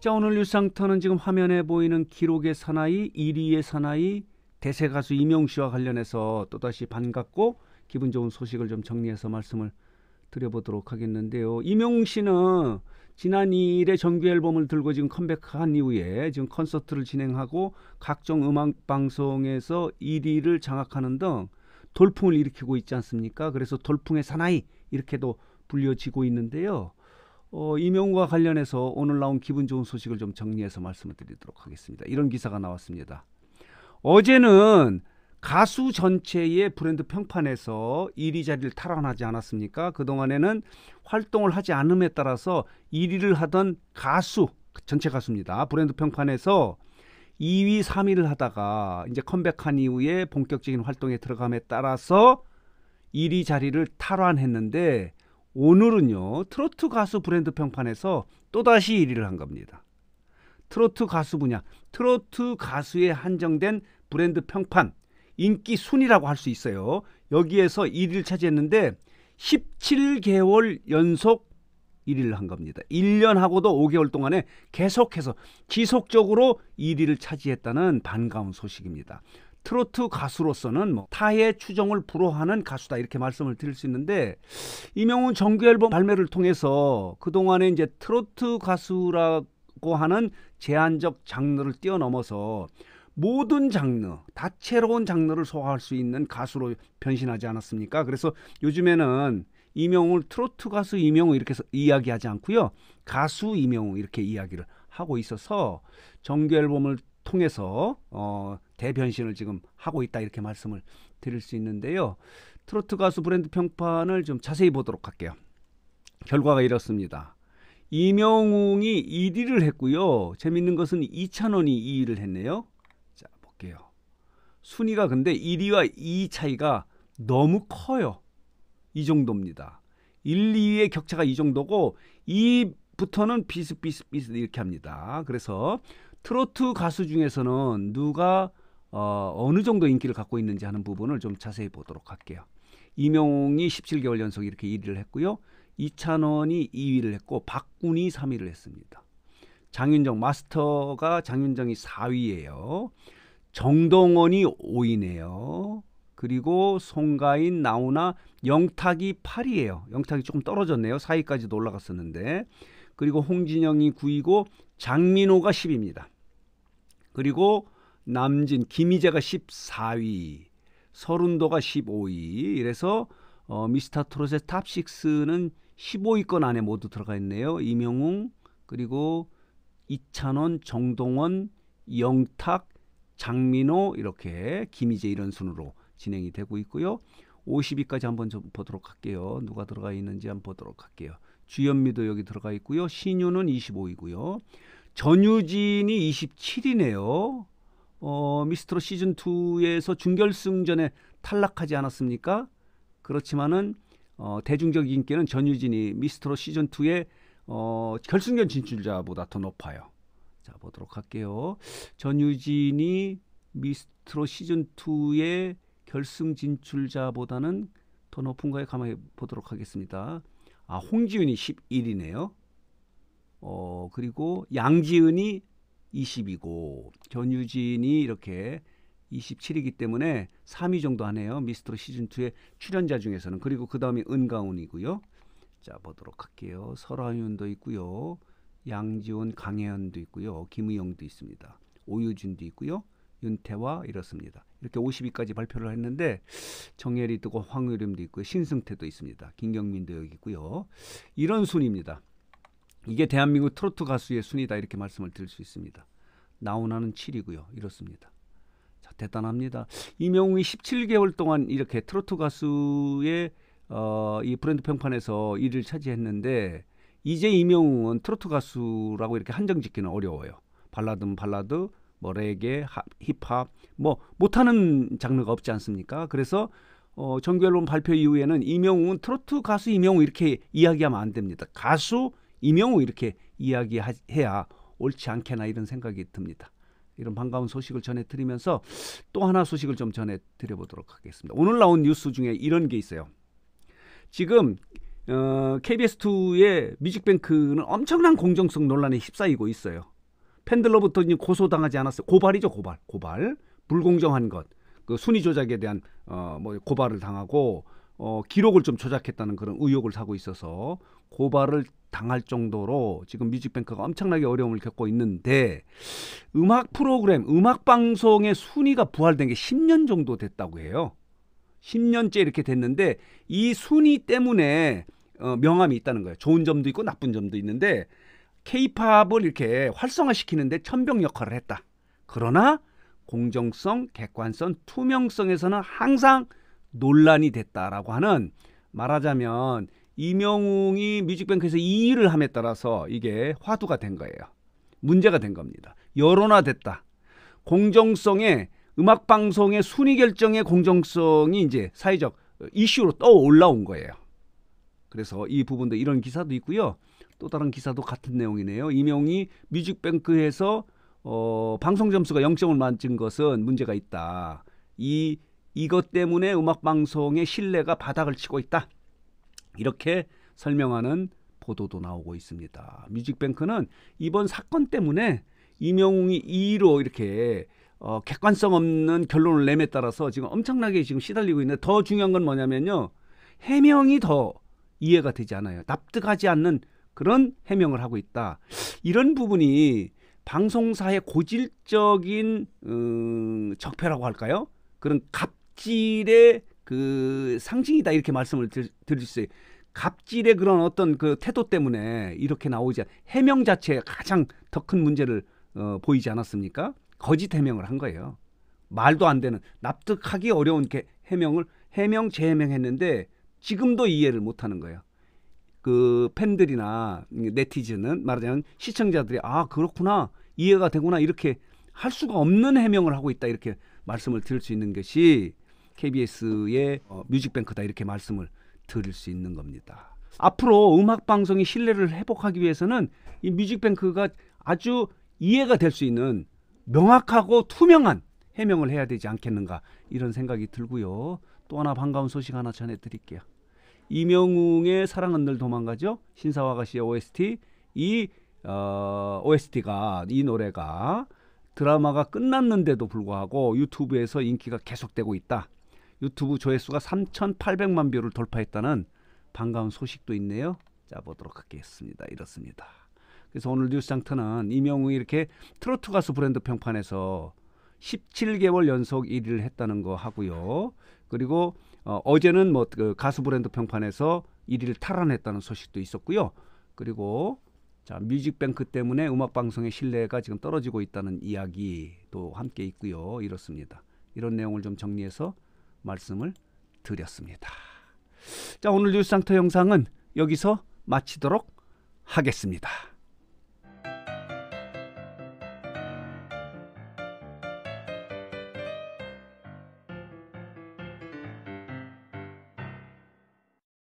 자 오늘 뉴상터는 스 지금 화면에 보이는 기록의 사나이, 1위의 사나이, 대세 가수 임영 씨와 관련해서 또다시 반갑고 기분 좋은 소식을 좀 정리해서 말씀을 드려보도록 하겠는데요. 임영 씨는 지난 2일에 정규 앨범을 들고 지금 컴백한 이후에 지금 콘서트를 진행하고 각종 음악 방송에서 1위를 장악하는 등 돌풍을 일으키고 있지 않습니까? 그래서 돌풍의 사나이 이렇게도 불려지고 있는데요. 어, 임용과 관련해서 오늘 나온 기분 좋은 소식을 좀 정리해서 말씀을 드리도록 하겠습니다. 이런 기사가 나왔습니다. 어제는 가수 전체의 브랜드 평판에서 1위 자리를 탈환하지 않았습니까? 그동안에는 활동을 하지 않음에 따라서 1위를 하던 가수, 전체 가수입니다. 브랜드 평판에서 2위, 3위를 하다가 이제 컴백한 이후에 본격적인 활동에 들어감에 따라서 1위 자리를 탈환했는데 오늘은요 트로트 가수 브랜드 평판에서 또다시 1위를 한 겁니다. 트로트 가수 분야, 트로트 가수에 한정된 브랜드 평판, 인기 순위라고 할 수 있어요. 여기에서 1위를 차지했는데 17개월 연속 1위를 한 겁니다. 1년하고도 5개월 동안에 계속해서 지속적으로 1위를 차지했다는 반가운 소식입니다. 트로트 가수로서는 뭐 타의 추정을 불허하는 가수다 이렇게 말씀을 드릴 수 있는데 이명훈 정규 앨범 발매를 통해서 그동안에 이제 트로트 가수라고 하는 제한적 장르를 뛰어넘어서 모든 장르, 다채로운 장르를 소화할 수 있는 가수로 변신하지 않았습니까? 그래서 요즘에는 이명훈 트로트 가수 이명훈 이렇게 이야기하지 않고요. 가수 이명훈 이렇게 이야기를 하고 있어서 정규 앨범을 통해서 어, 대변신을 지금 하고 있다 이렇게 말씀을 드릴 수 있는데요. 트로트 가수 브랜드 평판을 좀 자세히 보도록 할게요. 결과가 이렇습니다. 이명웅이 1위를 했고요. 재밌는 것은 이찬원이 2위를 했네요. 자, 볼게요. 순위가 근데 1위와 2위 차이가 너무 커요. 이 정도입니다. 1, 2위의 격차가 이 정도고 2부터는 위 비슷비슷비슷 이렇게 합니다. 그래서 트로트 가수 중에서는 누가 어, 어느 정도 인기를 갖고 있는지 하는 부분을 좀 자세히 보도록 할게요. 이명웅이 17개월 연속 이렇게 1위를 했고요. 이찬원이 2위를 했고 박군이 3위를 했습니다. 장윤정 마스터가 장윤정이 4위예요. 정동원이 5위네요. 그리고 송가인, 나우나, 영탁이 8위예요. 영탁이 조금 떨어졌네요. 4위까지도 올라갔었는데 그리고 홍진영이 9이고 장민호가 10입니다. 그리고 남진 김희재가 14위, 서른도가 15위. 이래서 어, 미스터 트롯의 탑 6는 15위권 안에 모두 들어가 있네요. 이명웅 그리고 이찬원, 정동원, 영탁, 장민호 이렇게 김희재 이런 순으로 진행이 되고 있고요. 50위까지 한번 좀 보도록 할게요. 누가 들어가 있는지 한번 보도록 할게요. 주현미도 여기 들어가 있고요. 신유는 25이고요. 전유진이 27이네요. 어, 미스트로 시즌 2에서 중결승전에 탈락하지 않았습니까? 그렇지만은 어, 대중적 인기는 전유진이 미스트로 시즌 2의 어, 결승전 진출자보다 더 높아요. 자 보도록 할게요. 전유진이 미스트로 시즌 2의 결승 진출자보다는 더 높은가에 가만히 보도록 하겠습니다. 아, 홍지윤이 11이네요. 어, 그리고 양지은이 20이고 전유진이 이렇게 27이기 때문에 3위 정도 하네요. 미스터로 시즌 2의 출연자 중에서는 그리고 그다음이 은가운이고요. 자, 보도록 할게요. 설화윤도 있고요. 양지원, 강혜연도 있고요. 김의영도 있습니다. 오유진도 있고요. 윤태화 이렇습니다. 이렇게 52까지 발표를 했는데 정예리 뜨고 황유림도 있고 신승태도 있습니다. 김경민도 여기 있고요. 이런 순입니다. 이게 대한민국 트로트 가수의 순이다 이렇게 말씀을 드릴 수 있습니다. 나훈아는 7이고요. 이렇습니다. 자, 대단합니다. 이명웅이 17개월 동안 이렇게 트로트 가수의 어, 이 브랜드 평판에서 1위를 차지했는데 이제 이명웅은 트로트 가수라고 이렇게 한정짓기는 어려워요. 발라드는 발라드, 뭐 레게, 힙합 뭐 못하는 장르가 없지 않습니까? 그래서 어, 정규앨범 발표 이후에는 이명웅은 트로트 가수 이명웅 이렇게 이야기하면 안 됩니다. 가수 이명웅 이렇게 이야기해야 옳지 않겠나 이런 생각이 듭니다. 이런 반가운 소식을 전해드리면서 또 하나 소식을 좀 전해드려보도록 하겠습니다. 오늘 나온 뉴스 중에 이런 게 있어요. 지금 어, KBS2의 뮤직뱅크는 엄청난 공정성 논란에 휩싸이고 있어요. 팬들로부터 고소당하지 않았어요. 고발이죠, 고발. 고발. 불공정한 것. 그 순위 조작에 대한 어, 뭐 고발을 당하고 어, 기록을 좀 조작했다는 그런 의혹을 사고 있어서 고발을 당할 정도로 지금 뮤직뱅크가 엄청나게 어려움을 겪고 있는데 음악 프로그램, 음악 방송의 순위가 부활된 게 10년 정도 됐다고 해요. 10년째 이렇게 됐는데 이 순위 때문에 어, 명함이 있다는 거예요. 좋은 점도 있고 나쁜 점도 있는데 케이팝을 이렇게 활성화시키는데 천병 역할을 했다. 그러나 공정성, 객관성, 투명성에서는 항상 논란이 됐다라고 하는 말하자면 이명웅이 뮤직뱅크에서 이위를 함에 따라서 이게 화두가 된 거예요. 문제가 된 겁니다. 여론화됐다. 공정성에 음악 방송의 순위 결정의 공정성이 이제 사회적 이슈로 떠올라온 거예요. 그래서 이 부분도 이런 기사도 있고요. 또 다른 기사도 같은 내용이네요. 이명이 뮤직뱅크에서 어, 방송 점수가 0점을 만진 것은 문제가 있다. 이 이것 때문에 음악 방송의 신뢰가 바닥을 치고 있다. 이렇게 설명하는 보도도 나오고 있습니다. 뮤직뱅크는 이번 사건 때문에 이명웅이 2위로 이렇게 어, 객관성 없는 결론을 내에 따라서 지금 엄청나게 지금 시달리고 있는데 더 중요한 건 뭐냐면요. 해명이 더 이해가 되지 않아요. 납득하지 않는 그런 해명을 하고 있다. 이런 부분이 방송사의 고질적인 음, 적폐라고 할까요? 그런 갑질의 그 상징이다 이렇게 말씀을 드, 릴수 있어요. 갑질의 그런 어떤 그 태도 때문에 이렇게 나오지 해명 자체에 가장 더 큰 문제를 어, 보이지 않았습니까? 거짓 해명을 한 거예요. 말도 안 되는 납득하기 어려운 게 해명을 해명 재해명했는데 지금도 이해를 못 하는 거예요. 그 팬들이나 네티즌은 말하자면 시청자들이 아 그렇구나 이해가 되구나 이렇게 할 수가 없는 해명을 하고 있다 이렇게 말씀을 드릴 수 있는 것이 KBS의 어, 뮤직뱅크다 이렇게 말씀을 드릴 수 있는 겁니다. 앞으로 음악 방송의 신뢰를 회복하기 위해서는 이 뮤직뱅크가 아주 이해가 될 수 있는 명확하고 투명한 해명을 해야 되지 않겠는가 이런 생각이 들고요. 또 하나 반가운 소식 하나 전해드릴게요. 이명웅의 사랑은 늘 도망가죠. 신사화가 씨의 OST 이 어, OST가 이 노래가 드라마가 끝났는데도 불구하고 유튜브에서 인기가 계속되고 있다. 유튜브 조회수가 3,800만 뷰를 돌파했다는 반가운 소식도 있네요. 자 보도록 하겠습니다. 이렇습니다. 그래서 오늘 뉴스 장터는 이명웅이 이렇게 트로트 가수 브랜드 평판에서 17개월 연속 1위를 했다는 거 하고요. 그리고 어, 어제는 뭐 그 가수 브랜드 평판에서 1위를 탈환했다는 소식도 있었고요. 그리고 자 뮤직뱅크 때문에 음악 방송의 신뢰가 지금 떨어지고 있다는 이야기도 함께 있고요. 이렇습니다. 이런 내용을 좀 정리해서 말씀을 드렸습니다. 자 오늘 뉴스 상터 영상은 여기서 마치도록 하겠습니다.